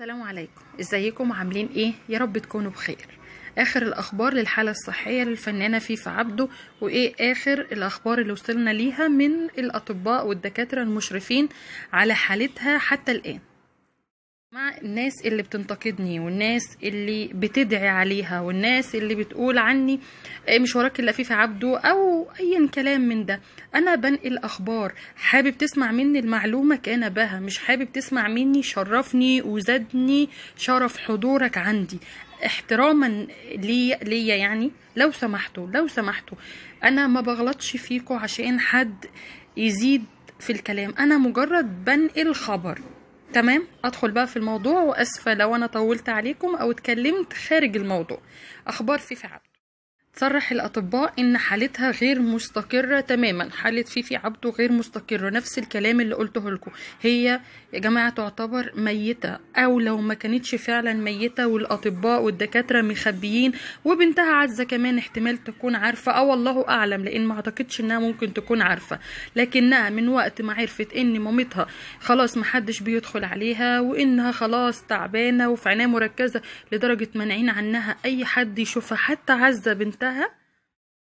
السلام عليكم ازيكم عاملين ايه يا رب تكونوا بخير اخر الاخبار للحاله الصحيه للفنانه فيفا عبده وايه اخر الاخبار اللي وصلنا ليها من الاطباء والدكاتره المشرفين على حالتها حتى الان مع الناس اللي بتنتقدني والناس اللي بتدعي عليها والناس اللي بتقول عني آه، مش وراك الا فيفا عبده او اي كلام من ده انا بنقل اخبار حابب تسمع مني المعلومه كان بها مش حابب تسمع مني شرفني وزادني شرف حضورك عندي احتراما ليا لي يعني لو سمحتوا لو سمحتوا انا ما بغلطش فيكم عشان حد يزيد في الكلام انا مجرد بنقل خبر تمام ادخل بقى في الموضوع واسفه لو انا طولت عليكم او اتكلمت خارج الموضوع اخبار في فعل صرح الأطباء إن حالتها غير مستقرة تماما حالة فيفي عبده غير مستقرة نفس الكلام اللي قلته لكم هي يا جماعة تعتبر ميتة أو لو ما كانتش فعلا ميتة والأطباء والدكاترة مخبيين وبنتها عزة كمان احتمال تكون عارفة أو الله أعلم لأن ما أعتقدش إنها ممكن تكون عارفة لكنها من وقت ما عرفت إن مامتها خلاص محدش بيدخل عليها وإنها خلاص تعبانة وفي عناية مركزة لدرجة منعين عنها أي حد يشوفها حتى عزة بنتها وقتها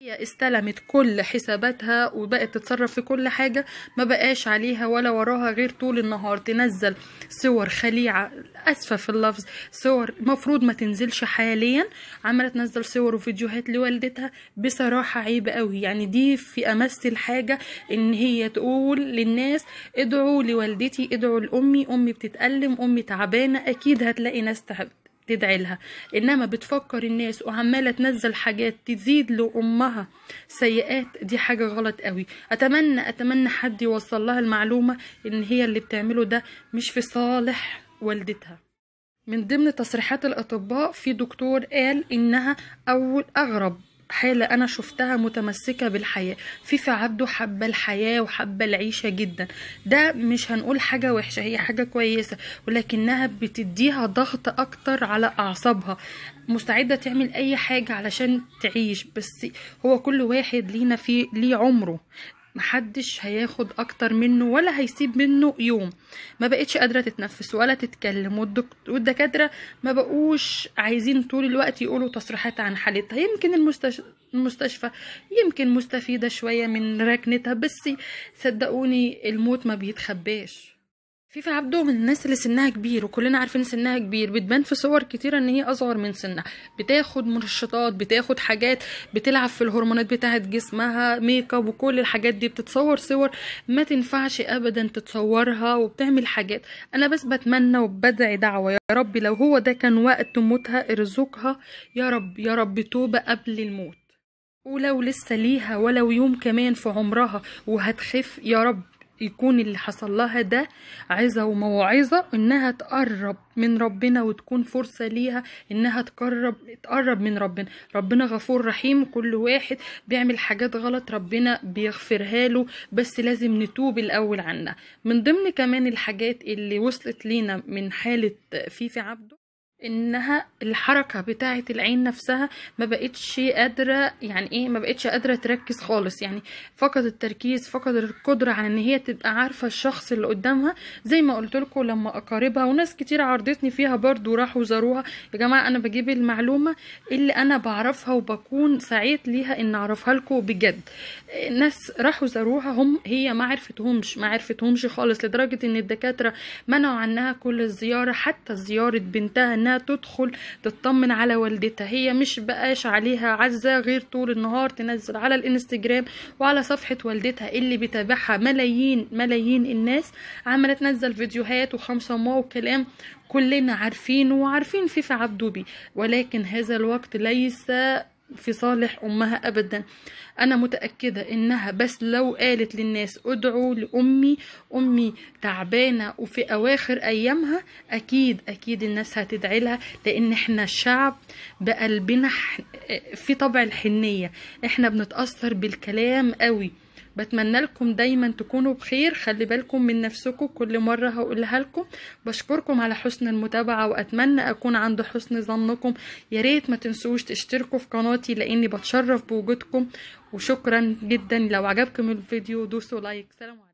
هي استلمت كل حساباتها وبقت تتصرف في كل حاجة ما بقاش عليها ولا وراها غير طول النهار تنزل صور خليعة أسفة في اللفظ صور مفروض ما تنزلش حاليا عمالة تنزل صور وفيديوهات لوالدتها بصراحة عيب قوي يعني دي في أمس الحاجة إن هي تقول للناس ادعوا لوالدتي ادعوا لأمي أمي بتتألم أمي تعبانة أكيد هتلاقي ناس تعبت تدعي لها انما بتفكر الناس وعماله تنزل حاجات تزيد لامها سيئات دي حاجه غلط قوي اتمنى اتمنى حد يوصل لها المعلومه ان هي اللي بتعمله ده مش في صالح والدتها من ضمن تصريحات الاطباء في دكتور قال انها اول اغرب حالة أنا شفتها متمسكة بالحياة في في عبده حابة الحياة وحابة العيشة جدا ده مش هنقول حاجة وحشة هي حاجة كويسة ولكنها بتديها ضغط أكتر على أعصابها مستعدة تعمل أي حاجة علشان تعيش بس هو كل واحد لينا في ليه عمره محدش هياخد اكتر منه ولا هيسيب منه يوم ما بقتش قادره تتنفس ولا تتكلم والدكاتره ما بقوش عايزين طول الوقت يقولوا تصريحات عن حالتها يمكن المستشفى يمكن مستفيده شويه من ركنتها بس صدقوني الموت ما بيتخباش فيفا عبده من الناس اللي سنها كبير وكلنا عارفين سنها كبير بتبان في صور كتيره ان هي اصغر من سنها بتاخد منشطات بتاخد حاجات بتلعب في الهرمونات بتاعه جسمها ميك اب وكل الحاجات دي بتتصور صور ما تنفعش ابدا تتصورها وبتعمل حاجات انا بس بتمنى وبدعي دعوه يا رب لو هو ده كان وقت موتها ارزقها يا رب يا رب توبه قبل الموت ولو لسه ليها ولو يوم كمان في عمرها وهتخف يا رب يكون اللي حصل لها ده عظة وموعظة انها تقرب من ربنا وتكون فرصة ليها انها تقرب تقرب من ربنا ربنا غفور رحيم كل واحد بيعمل حاجات غلط ربنا بيغفرها له بس لازم نتوب الاول عنها من ضمن كمان الحاجات اللي وصلت لينا من حالة فيفي عبده انها الحركه بتاعه العين نفسها ما بقتش قادره يعني ايه ما بقتش قادره تركز خالص يعني فقدت التركيز فقدت القدره على ان هي تبقى عارفه الشخص اللي قدامها زي ما قلت لكم لما اقاربها وناس كتير عرضتني فيها برضو راحوا زاروها يا جماعه انا بجيب المعلومه اللي انا بعرفها وبكون سعيت ليها ان اعرفها لكم بجد ناس راحوا زاروها هم هي ما عرفتهمش ما عرفتهمش خالص لدرجه ان الدكاتره منعوا عنها كل الزياره حتى زياره بنتها انها تدخل تطمن على والدتها هي مش بقاش عليها عزة غير طول النهار تنزل على الانستجرام وعلى صفحة والدتها اللي بتابعها ملايين ملايين الناس عمالة تنزل فيديوهات وخمسة وكلام كلنا عارفينه وعارفين فيفا عبدوبي ولكن هذا الوقت ليس في صالح أمها أبدا أنا متأكدة إنها بس لو قالت للناس ادعوا لأمي أمي تعبانة وفي أواخر أيامها أكيد أكيد الناس هتدعي لها لأن إحنا شعب بقلبنا في طبع الحنية إحنا بنتأثر بالكلام قوي بتمنى لكم دايما تكونوا بخير خلي بالكم من نفسكم كل مرة هقولها لكم بشكركم على حسن المتابعة وأتمنى أكون عند حسن ظنكم ياريت ما تنسوش تشتركوا في قناتي لأني بتشرف بوجودكم وشكرا جدا لو عجبكم الفيديو دوسوا لايك سلام عليكم